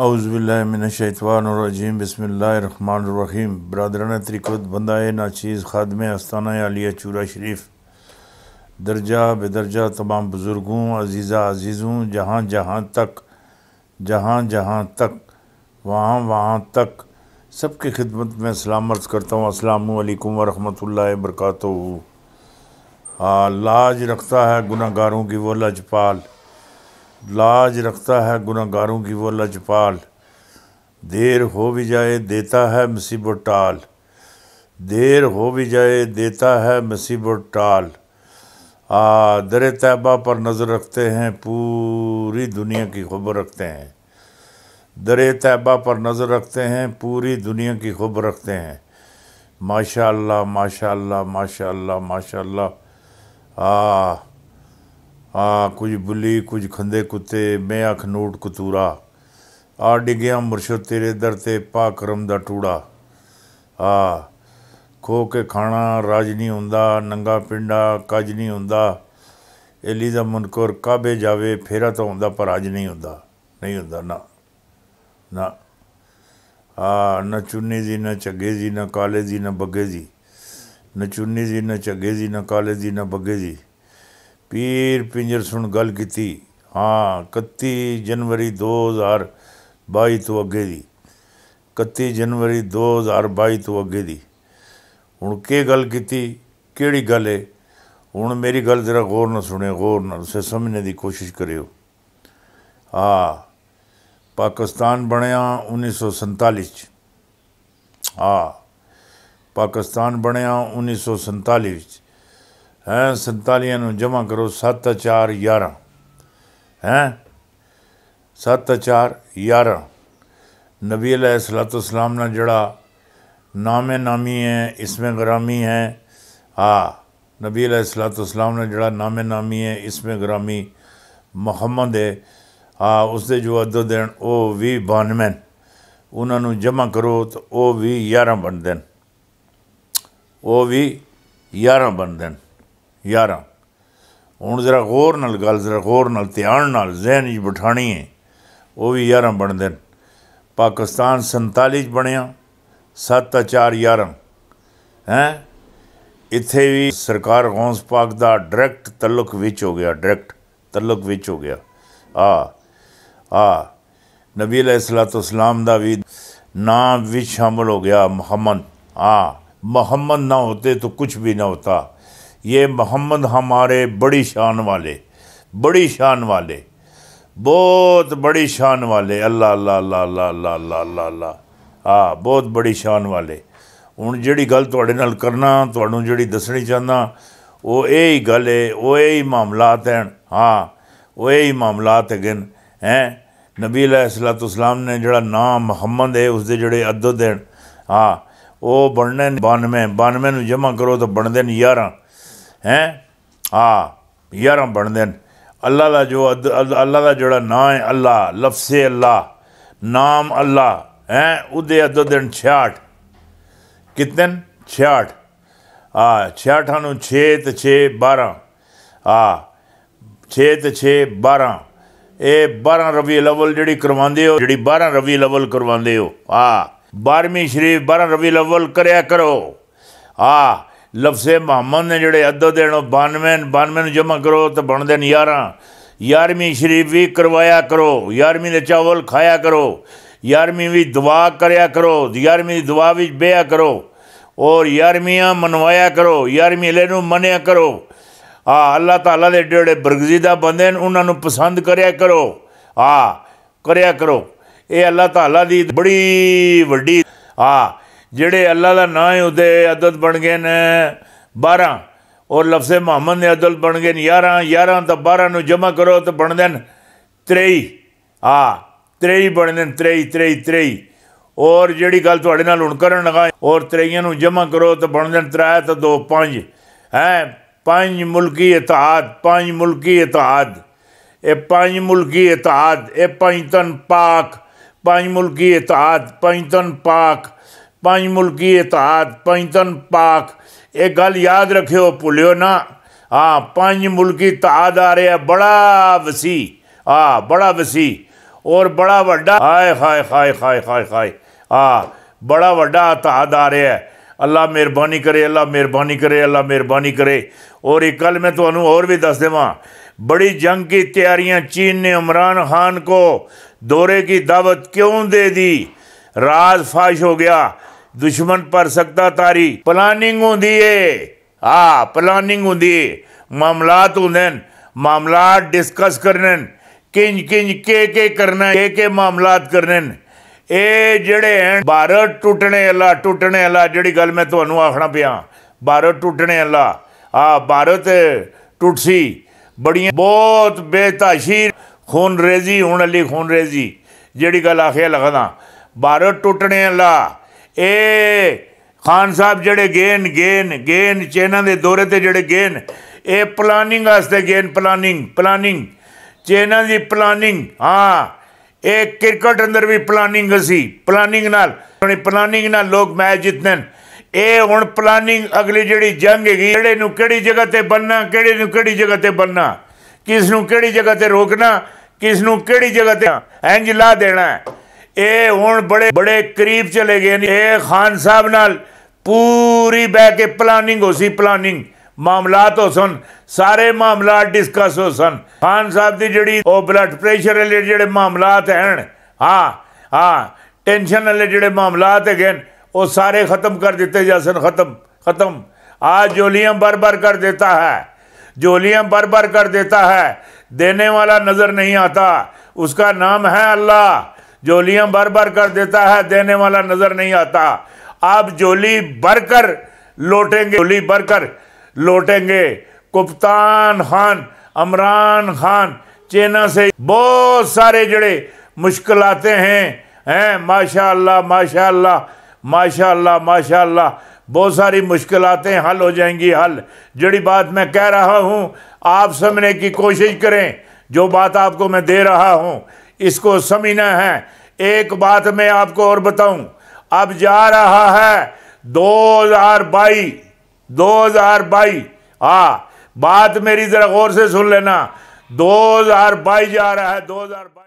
अउज़बिल्लिनशैतवानरजीम बसमीम बरदरान त्रिकुत बंदाए नाचीज़ ख़ादम अस्ताना आलिया चूरा शरीफ दर्जा बेदर्जा तमाम बुज़ुर्गों अजीज़ा अजीज़ों जहाँ जहाँ तक जहाँ जहाँ तक वहाँ वहाँ तक सब की खिदमत में सलाम अर्ज़ करता हूँ असलकम वरहमल बरकत लाज रखता है गुनागारों की वो लजपाल लाज रखता है गुनागारों की वो लजपाल देर हो भी जाए देता है मुसीबत टाल देर हो भी जाए देता है मुसीबत टाल आ दर तैबा पर नज़र रखते हैं पूरी दुनिया की खबर रखते हैं दर तैबा पर नज़र रखते हैं पूरी दुनिया की खबर रखते हैं माशाल्लाह माशा माशाल्लाह माशा आ ਆ ਕੁਝ ਬੁੱਲੀ ਕੁਝ ਖੰਦੇ ਕੁੱਤੇ ਮੈਂ ਅੱਖ ਨੋਟ ਕਤੂਰਾ ਆ ਡਿਗਿਆ ਮੁਰਸ਼ਦ ਤੇਰੇ ਦਰ ਤੇ ਪਾ ਕਰਮ ਦਾ ਟੂੜਾ ਆ ਖੋ ਕੇ ਖਾਣਾ ਰਾਜ ਨਹੀਂ ਹੁੰਦਾ ਨੰਗਾ ਪਿੰਡਾ ਕੱਜ ਨਹੀਂ ਹੁੰਦਾ ਇਲੀ ਦਾ ਮੁਨਕਰ ਕਾਬੇ ਜਾਵੇ ਫੇਰਾ ਤਾਂ ਹੁੰਦਾ ਪਰ ਅਜ ਨਹੀਂ ਹੁੰਦਾ ਨਹੀਂ ਹੁੰਦਾ ਨਾ ਨਾ ਆ ਨਾ ਚੁੰਨੀ ਜੀ ਨਾ ਚੱਗੇ ਜੀ ਨਾ ਕਾਲੇ ਜੀ ਨਾ ਬੱਗੇ ਜੀ ਨਾ ਚੁੰਨੀ ਜੀ ਨਾ ਚੱਗੇ ਜੀ ਨਾ ਕਾਲੇ ਜੀ ਨਾ ਬੱਗੇ ਜੀ ਪੀਰ ਪਿੰਜਰ ਸੁਣ ਗੱਲ ਕੀਤੀ ਹਾਂ 31 ਜਨਵਰੀ 2022 ਤੋਂ ਅੱਗੇ ਦੀ 31 ਜਨਵਰੀ 2022 ਤੋਂ ਅੱਗੇ ਦੀ ਹੁਣ ਕੀ ਗੱਲ ਕੀਤੀ ਕਿਹੜੀ ਗੱਲ ਹੈ ਹੁਣ ਮੇਰੀ ਗੱਲ ਜ਼ਰਾ ਗੌਰ ਨਾਲ ਸੁਣੇ ਗੌਰ ਨਾਲ ਉਸੇ ਸਮਝਣ ਦੀ ਕੋਸ਼ਿਸ਼ ਕਰਿਓ ਆ ਪਾਕਿਸਤਾਨ ਬਣਿਆ 1947 ਚ ਆ ਪਾਕਿਸਤਾਨ ਬਣਿਆ 1947 ਵਿੱਚ ਹੈ 47 ਨੂੰ ਜਮਾ ਕਰੋ 7 4 11 ਹੈ 7 4 11 ਨਬੀ ਅਲੈਹ ਸਲਤ ਸਲਾਮ ਨਾਲ ਜਿਹੜਾ ਨਾਮੇ ਨਾਮੀ ਹੈ ਇਸਮੇ ਗਰਾਮੀ ਹੈ ਆ ਨਬੀ ਅਲੈਹ ਸਲਤ ਸਲਾਮ ਨਾਲ ਜਿਹੜਾ ਨਾਮੇ ਨਾਮੀ ਹੈ ਇਸਮੇ ਗਰਾਮੀ ਮੁਹੰਮਦ ਹੈ ਆ ਉਸ ਦੇ ਜੋ ਅਦਦ ਦੇਣ ਉਹ ਵੀ 92 ਉਹਨਾਂ ਨੂੰ ਜਮ੍ਹਾਂ ਕਰੋ ਤਾਂ ਉਹ ਵੀ 11 ਬਣਦੇ ਨੇ ਉਹ ਵੀ 11 ਬਣਦੇ ਨੇ यार हूँ जरा गौर न गल जरा गौर न ध्यान न जहन बिठाने है वह भी यार बन हैं पाकिस्तान संताली बनया सत चार यार है इतने भी सरकार गौस पाक का डायरैक्ट तलुक विच हो गया डायरैक्ट तलुक विच हो गया आ आ नबी अलातलाम का भी नाम शामिल हो गया मुहम्मद आ मुहम्मद ना होते तो कुछ भी ना होता ये मोहम्मद हमारे बड़ी शान वाले बड़ी शान वाले बहुत बड़ी शान वाले अल्लाह अल्लाह अल्लाह अल्लाह अल्लाह अल्लाह अल्लाह अल्लाह हाँ बहुत बड़ी शान वाले ਹੁਣ ਜਿਹੜੀ ਗੱਲ ਤੁਹਾਡੇ ਨਾਲ ਕਰਨਾ ਤੁਹਾਨੂੰ ਜਿਹੜੀ ਦੱਸਣੀ ਚਾਹੁੰਦਾ ਉਹ ਇਹ ਹੀ ਗੱਲ ਹੈ ਉਹ ਇਹ ਹੀ ਮਾਮਲਾਤ ਹਨ ਹਾਂ ਉਹ ਇਹ ਹੀ ਮਾਮਲਾਤ ਹਨ ਹੈ ਨਬੀ ਅਲੈਹਿਸਲਾਤੁਸਲਾਮ ਨੇ ਜਿਹੜਾ ਨਾਮ ਮੁਹੰਮਦ ਹੈ ਉਸ ਦੇ ਜਿਹੜੇ ਅਦਦ ਹਨ ਹਾਂ ਉਹ ਬਣਨੇ 92 92 ਨੂੰ ਜਮ੍ਹਾਂ ਕਰੋ ਤਾਂ ਬਣਦੇ ਨੇ 11 हैं हाँ ञारां बनदे न अल्लाह का जो अल्लाह का जोड़ा ना है अल्लाह लफसे अल्लाह नाम अल्लाह हैं उदे अदद न छियाठ कितने छियाठ हां छियाठा न छे तो छे बारह हां छे तो छे बारह ये बारह रवि लवल जी करवा हो जेह्ड़ी बारां रबी लवल करवा हो हां बारहवीं शरीफ बारह रवि लवल करो हां लफ्जे मुहम्मद ने जोड़े अद्धो दिन बानवे बानवे जमा करो तो बनते हैं नारा यारहवीं शरीफ भी करवाया करो यारहवीं चावल खाया करो यारहवीं भी दुआ कराया करो यारहवीं दुआ भी बेहया करो और यारहवीं मनवाया करो यारहवीं मनिया करो हाँ अल्लाह तला के जोड़े बरगजीदा बंदे उन्होंने पसंद करो हाँ करो ये अल्लाह तला बड़ी वीडी हाँ जेडे अल्लाह का ना है उसके अदल बन गए न बारह और लफ्से मुहम्मद ने अदल बन गए यार यार बारह न जमा करो तो बन दिन त्रेई हाँ त्रेई बन दिन त्रेई त्रेई त्रेई और जी गल थोड़े ना हूँ कर लगा और त्रेइयों जमा करो तो बन दिन त्रै तो दो पांच है पांच मुल्की इतिहाद पांच मुल्की इतिहाद ए पांच मुल्की इतिहाद ए पंच पाक पांच मुल्की इतिहाद पंच पाक पंज मुल्की इतिहाद पंचतन पाक एक गल याद रखियो भुल्यो ना हाँ पंज मुल्की इतिहाद आ रहा बड़ा वसी हाँ बड़ा वसी और बड़ा व्डा हाय हाय हाय हाय हाय हाय हाँ बड़ा व्डा इतिहाद आ रहा है अल्लाह मेहरबानी करे अल्लाह मेहरबानी करे अल्लाह मेहरबानी करे और एक गल मैं थोनू तो और भी दस देव बड़ी जंग की तैयारियाँ चीन ने इमरान खान को दौरे की दावत क्यों दे दी राज फाश हो गया दुश्मन पर सत्ताधारी प्लानिंग होंगी है हाँ प्लानिंग होंगी मामलात होंगे मामलात डिस्कस करने किंज किंज के के करना के के मामलात करने ਇਹ ਜਿਹੜੇ ਹਨ ਭਾਰਤ ਟੁੱਟਣੇ ਵਾਲਾ ਟੁੱਟਣੇ ਵਾਲਾ ਜਿਹੜੀ ਗੱਲ ਮੈਂ ਤੁਹਾਨੂੰ ਆਖਣਾ ਪਿਆ ਭਾਰਤ ਟੁੱਟਣੇ ਵਾਲਾ ਆ ਭਾਰਤ ਟੁੱਟਸੀ ਬੜੀਆਂ ਬਹੁਤ ਬੇਤਾਸ਼ੀ ਖੂਨਰੇਜ਼ੀ ਹੋਣ ਵਾਲੀ ਖੂਨਰੇਜ਼ੀ ਜਿਹੜੀ ਗੱਲ ਆਖਿਆ ਲਗਦਾ ਭਾਰਤ ਟੁੱਟਣੇ ਵਾਲਾ ਇਹ ਖਾਨ ਸਾਹਿਬ ਜਿਹੜੇ ਗੇਨ ਗੇਨ ਗੇਨ ਚੇਨਾਂ ਦੇ ਦੌਰੇ ਤੇ ਜਿਹੜੇ ਗੇਨ ਇਹ ਪਲਾਨਿੰਗ ਵਾਸਤੇ ਗੇਨ ਪਲਾਨਿੰਗ ਪਲਾਨਿੰਗ ਚੇਨਾਂ ਦੀ ਪਲਾਨਿੰਗ ਹਾਂ ਇਹ ਕ੍ਰਿਕਟ ਅੰਦਰ ਵੀ ਪਲਾਨਿੰਗ ਸੀ ਪਲਾਨਿੰਗ ਨਾਲ ਪਲਾਨਿੰਗ ਨਾਲ ਲੋਕ ਮੈਚ ਜਿੱਤਨ ਇਹ ਹੁਣ ਪਲਾਨਿੰਗ ਅਗਲੀ ਜਿਹੜੀ ਜੰਗ ਹੈਗੀ ਜਿਹੜੇ ਨੂੰ ਕਿਹੜੀ ਜਗ੍ਹਾ ਤੇ ਬੰਨਣਾ ਕਿਹੜੇ ਨੂੰ ਕਿਹੜੀ ਜਗ੍ਹਾ ਤੇ ਬੰਨਣਾ ਕਿਸ ਨੂੰ ਕਿਹੜੀ ਜਗ੍ਹਾ ਤੇ ਰੋਕਣਾ ਕਿਸ ਨੂੰ ਕਿਹੜੀ ਜਗ੍ਹਾ ਤੇ ਇੰਜ ਲਾ ਦੇਣਾ ਹੈ हूँ बड़े बड़े करीब चले गए ए खान साहब न पूरी बह के प्लानिंग हो सी प्लानिंग मामलात हो सन सारे मामला डिस्कस हो सन खान साहब की जी ब्लड प्रेसर वाले जो मामला हैं हाँ हाँ टेंशन वाले जो मामलात है वो सारे खत्म कर दिते जा सन खत्म खत्म आज जोलियां बर बर कर देता है जोलियां बर बर कर देता है देने वाला नज़र नहीं आता उसका नाम है अल्लाह जोलियां भर भर कर देता है देने वाला नजर नहीं आता आप जोली भर कर लौटेंगे जोली भर कर लौटेंगे कुप्तान खान अमरान खान चेना से बहुत सारे जड़े मुश्किल आते हैं हैं माशा माशा माशाला माशा बहुत सारी हैं हल हो जाएंगी हल जड़ी बात मैं कह रहा हूँ आप समझने की कोशिश करें जो बात आपको मैं दे रहा हूँ इसको समझना है एक बात मैं आपको और बताऊं अब जा रहा है दो हजार बाईस दो हजार हाँ बात मेरी जरा गौर से सुन लेना दो हजार जा रहा है दो हजार